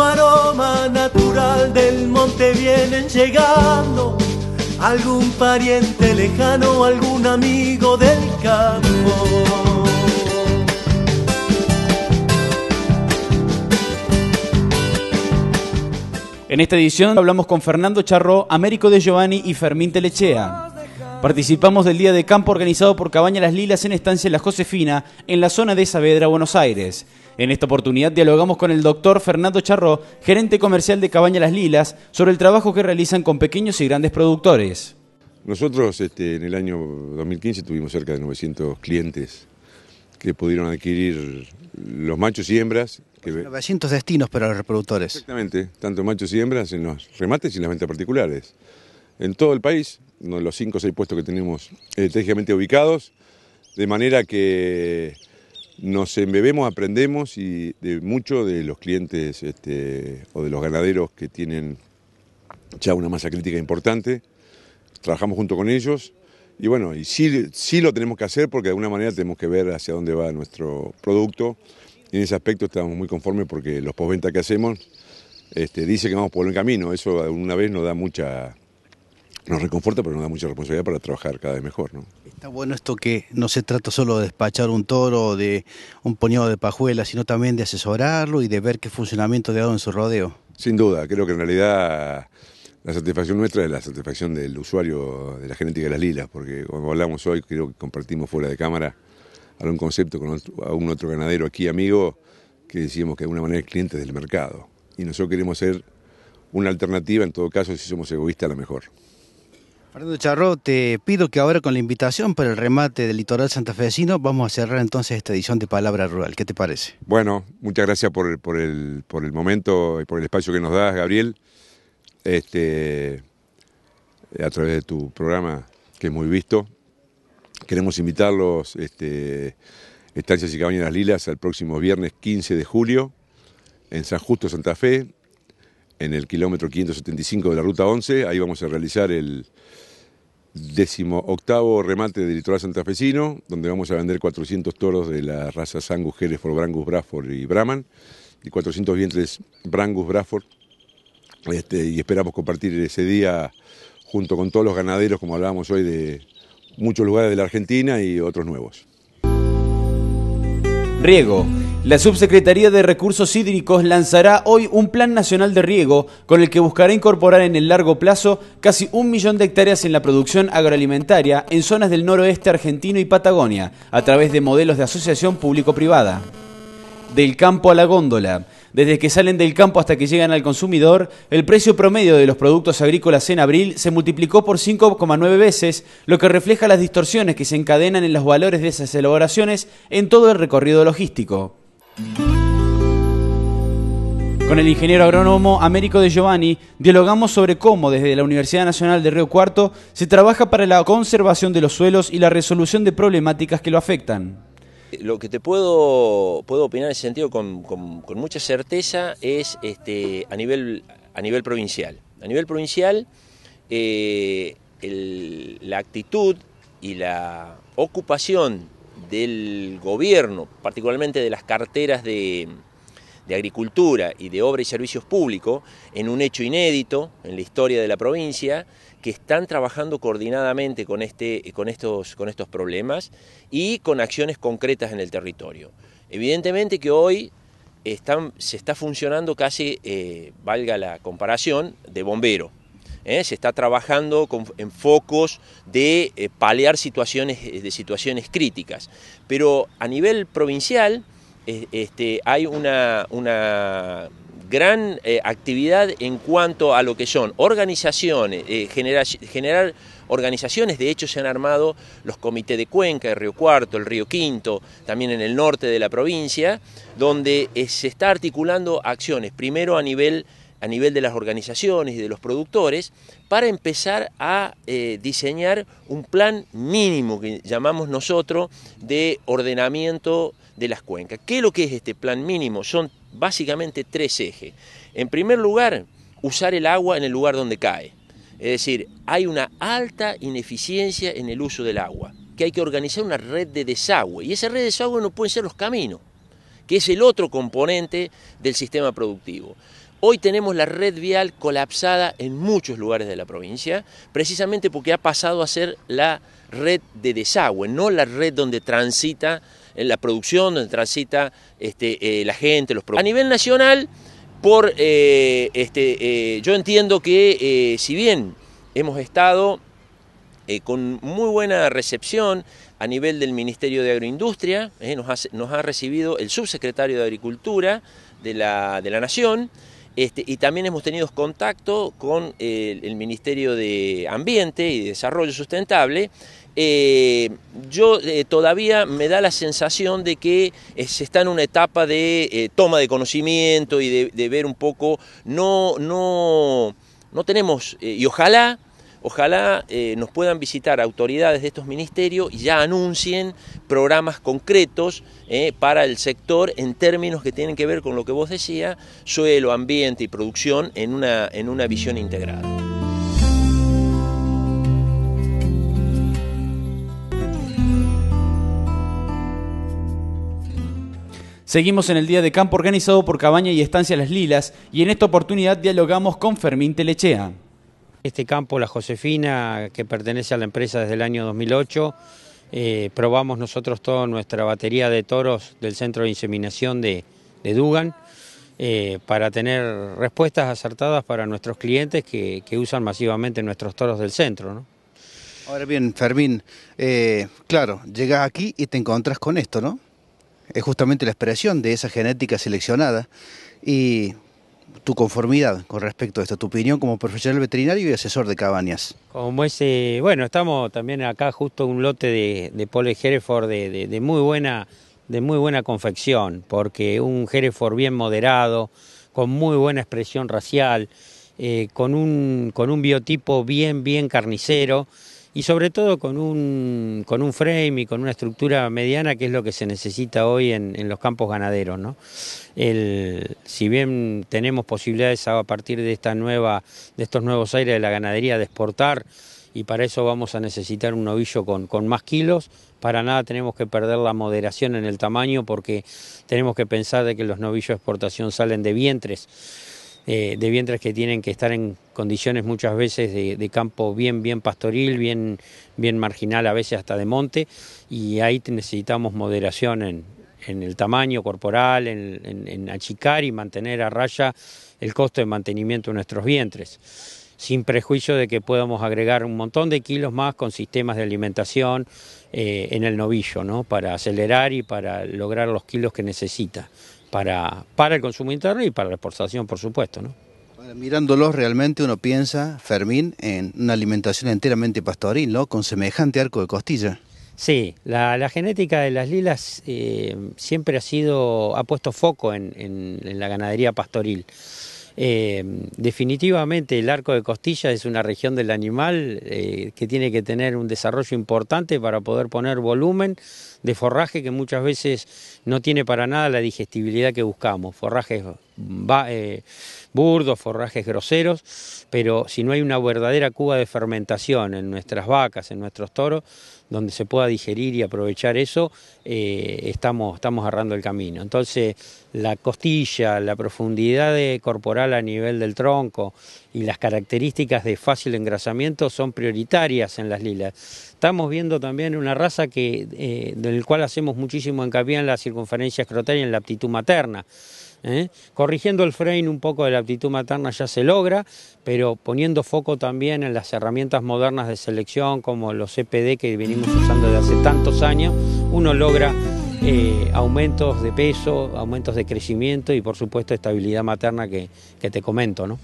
aroma natural del monte vienen llegando algún pariente lejano, algún amigo del campo. En esta edición hablamos con Fernando Charro, Américo de Giovanni y Fermín Telechea. Participamos del día de campo organizado por Cabaña Las Lilas en Estancia La Josefina, en la zona de Saavedra, Buenos Aires. En esta oportunidad dialogamos con el doctor Fernando Charro, gerente comercial de Cabaña Las Lilas, sobre el trabajo que realizan con pequeños y grandes productores. Nosotros este, en el año 2015 tuvimos cerca de 900 clientes que pudieron adquirir los machos y hembras. 900 destinos para los reproductores. Exactamente, tanto machos y hembras en los remates y en las ventas particulares. En todo el país, uno los 5 o 6 puestos que tenemos estratégicamente ubicados, de manera que nos embebemos, aprendemos y de mucho de los clientes este, o de los ganaderos que tienen ya una masa crítica importante. Trabajamos junto con ellos y bueno, y sí, lo tenemos que hacer porque de alguna manera tenemos que ver hacia dónde va nuestro producto. en ese aspecto estamos muy conformes porque los postventa que hacemos este, dice que vamos por el camino. Eso una vez nos da mucha, nos reconforta, pero nos da mucha responsabilidad para trabajar cada vez mejor. ¿no? Está bueno esto que no se trata solo de despachar un toro o de un puñado de pajuelas, sino también de asesorarlo y de ver qué funcionamiento le ha dado en su rodeo. Sin duda, creo que en realidad la satisfacción nuestra es la satisfacción del usuario de la genética de las lilas, porque como hablamos hoy, creo que compartimos fuera de cámara algún concepto con un otro ganadero aquí amigo que decíamos que de alguna manera es cliente del mercado. Y nosotros queremos ser una alternativa, en todo caso, si somos egoístas, a la mejor. Fernando Charro, te pido que ahora con la invitación para el remate del litoral santafesino vamos a cerrar entonces esta edición de Palabra Rural. ¿Qué te parece? Bueno, muchas gracias por, el, momento y por el espacio que nos das, Gabriel. Este, a través de tu programa, que es muy visto. Queremos invitarlos, este, Estancias y Cabañas Lilas, al próximo viernes 15 de julio en San Justo, Santa Fe, en el kilómetro 575 de la ruta 11. Ahí vamos a realizar el décimo octavo remate del litoral santafesino, donde vamos a vender 400 toros de las razas Angus, Jerez, Brangus, braford y Brahman, y 400 vientres Brangus, braford, este, y esperamos compartir ese día junto con todos los ganaderos, como hablábamos hoy, de muchos lugares de la Argentina y otros nuevos. Riego. La Subsecretaría de Recursos Hídricos lanzará hoy un Plan Nacional de Riego con el que buscará incorporar en el largo plazo casi un millón de hectáreas en la producción agroalimentaria en zonas del noroeste argentino y Patagonia, a través de modelos de asociación público-privada. Del campo a la góndola. Desde que salen del campo hasta que llegan al consumidor, el precio promedio de los productos agrícolas en abril se multiplicó por 5,9 veces, lo que refleja las distorsiones que se encadenan en los valores de esas elaboraciones en todo el recorrido logístico. Con el ingeniero agrónomo Américo de Giovanni dialogamos sobre cómo desde la Universidad Nacional de Río Cuarto se trabaja para la conservación de los suelos y la resolución de problemáticas que lo afectan. Lo que te puedo, puedo opinar en ese sentido con, mucha certeza es este, a, nivel, a nivel provincial. A nivel provincial, eh, la actitud y la ocupación del gobierno, particularmente de las carteras de, de Agricultura y de Obra y Servicios Públicos en un hecho inédito en la historia de la provincia, que están trabajando coordinadamente con, este, con, estos, con estos problemas y con acciones concretas en el territorio. Evidentemente que hoy están, se está funcionando casi, eh, valga la comparación, de bombero. ¿eh? se está trabajando en focos de eh, paliar situaciones, de situaciones críticas. Pero a nivel provincial, este, hay una, gran eh, actividad en cuanto a lo que son organizaciones, eh, general generar, organizaciones, de hecho se han armado los comités de Cuenca, el Río Cuarto, el Río Quinto, también en el norte de la provincia, donde eh, se está articulando acciones, primero a nivel a nivel de las organizaciones y de los productores para empezar a eh, diseñar un plan mínimo que llamamos nosotros de ordenamiento de las cuencas. ¿Qué es lo que es este plan mínimo? Son básicamente tres ejes. En primer lugar, usar el agua en el lugar donde cae. Es decir, hay una alta ineficiencia en el uso del agua, que hay que organizar una red de desagüe. Y esa red de desagüe no pueden ser los caminos, que es el otro componente del sistema productivo. Hoy tenemos la red vial colapsada en muchos lugares de la provincia, precisamente porque ha pasado a ser la red de desagüe, no la red donde transita eh, la producción, donde transita este, eh, la gente, los A nivel nacional, por, eh, este, yo entiendo que si bien hemos estado con muy buena recepción a nivel del Ministerio de Agroindustria, nos ha, recibido el subsecretario de Agricultura de la, de la Nación, este, y también hemos tenido contacto con eh, el, Ministerio de Ambiente y Desarrollo Sustentable. Eh, yo eh, todavía me da la sensación de que se está en una etapa de toma de conocimiento y de, ver un poco, no, no tenemos, y ojalá Ojalá eh, nos puedan visitar autoridades de estos ministerios y ya anuncien programas concretos eh, para el sector en términos que tienen que ver con lo que vos decías, suelo, ambiente y producción en una, en una visión integrada. Seguimos en el Día de Campo organizado por Cabaña y Estancia Las Lilas y en esta oportunidad dialogamos con Fermín Telechea. Este campo, la Josefina, que pertenece a la empresa desde el año 2008, eh, probamos nosotros toda nuestra batería de toros del centro de inseminación de, Dugan eh, para tener respuestas acertadas para nuestros clientes que, usan masivamente nuestros toros del centro. Ahora bien, Fermín, eh, claro, llegas aquí y te encontrás con esto, ¿no? Es justamente la expresión de esa genética seleccionada y tu conformidad con respecto a esto, tu opinión como profesional veterinario y asesor de cabañas. Como ese, eh, bueno, estamos también acá justo un lote de, de Hereford de, de, muy buena, de muy buena confección, porque un Hereford bien moderado, con muy buena expresión racial, eh, con, un, con un biotipo bien, bien carnicero y sobre todo con un, con un frame y con una estructura mediana que es lo que se necesita hoy en, los campos ganaderos. El, si bien tenemos posibilidades a partir de, esta nueva, de estos nuevos aires de la ganadería de exportar y para eso vamos a necesitar un novillo con, con más kilos, para nada tenemos que perder la moderación en el tamaño porque tenemos que pensar de que los novillos de exportación salen de vientres eh, de vientres que tienen que estar en condiciones muchas veces de, campo bien, bien pastoril, bien, bien marginal, a veces hasta de monte, y ahí necesitamos moderación en, el tamaño corporal, en, achicar y mantener a raya el costo de mantenimiento de nuestros vientres sin prejuicio de que podamos agregar un montón de kilos más con sistemas de alimentación eh, en el novillo, ¿no? Para acelerar y para lograr los kilos que necesita para, el consumo interno y para la exportación, por supuesto. ¿no? Mirándolos realmente uno piensa, Fermín, en una alimentación enteramente pastoril, ¿no? Con semejante arco de costilla. Sí, la, genética de las lilas eh, siempre ha sido, ha puesto foco en, la ganadería pastoril. Eh, definitivamente el arco de costilla es una región del animal eh, que tiene que tener un desarrollo importante para poder poner volumen, de forraje que muchas veces no tiene para nada la digestibilidad que buscamos. Forrajes eh, burdos, forrajes groseros, pero si no hay una verdadera cuba de fermentación en nuestras vacas, en nuestros toros, donde se pueda digerir y aprovechar eso, eh, estamos, estamos agarrando el camino. Entonces, la costilla, la profundidad corporal a nivel del tronco y las características de fácil engrasamiento son prioritarias en las lilas. Estamos viendo también una raza que eh, el cual hacemos muchísimo hincapié en la circunferencia escrotal y en la aptitud materna. ¿eh? Corrigiendo el frame un poco de la aptitud materna ya se logra, pero poniendo foco también en las herramientas modernas de selección como los CPD e que venimos usando desde hace tantos años, uno logra eh, aumentos de peso, aumentos de crecimiento y por supuesto estabilidad materna que, te comento.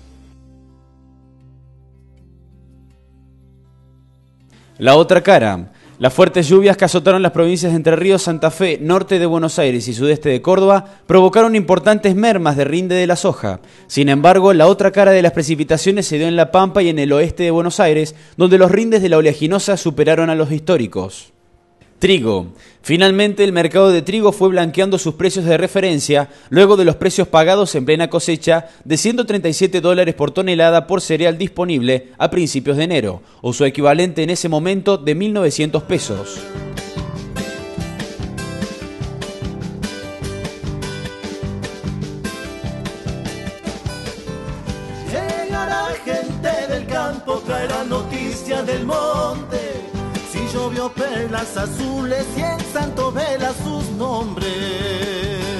La otra cara las fuertes lluvias que azotaron las provincias de Entre Ríos, Santa Fe, norte de Buenos Aires y sudeste de Córdoba provocaron importantes mermas de rinde de la soja. Sin embargo, la otra cara de las precipitaciones se dio en La Pampa y en el oeste de Buenos Aires, donde los rindes de la oleaginosa superaron a los históricos. Trigo. Finalmente, el mercado de trigo fue blanqueando sus precios de referencia luego de los precios pagados en plena cosecha de 137 dólares por tonelada por cereal disponible a principios de enero, o su equivalente en ese momento de 1.900 pesos. Llegará gente del campo, traerá noticias del monte llovió perlas azules y en santo vela sus nombres.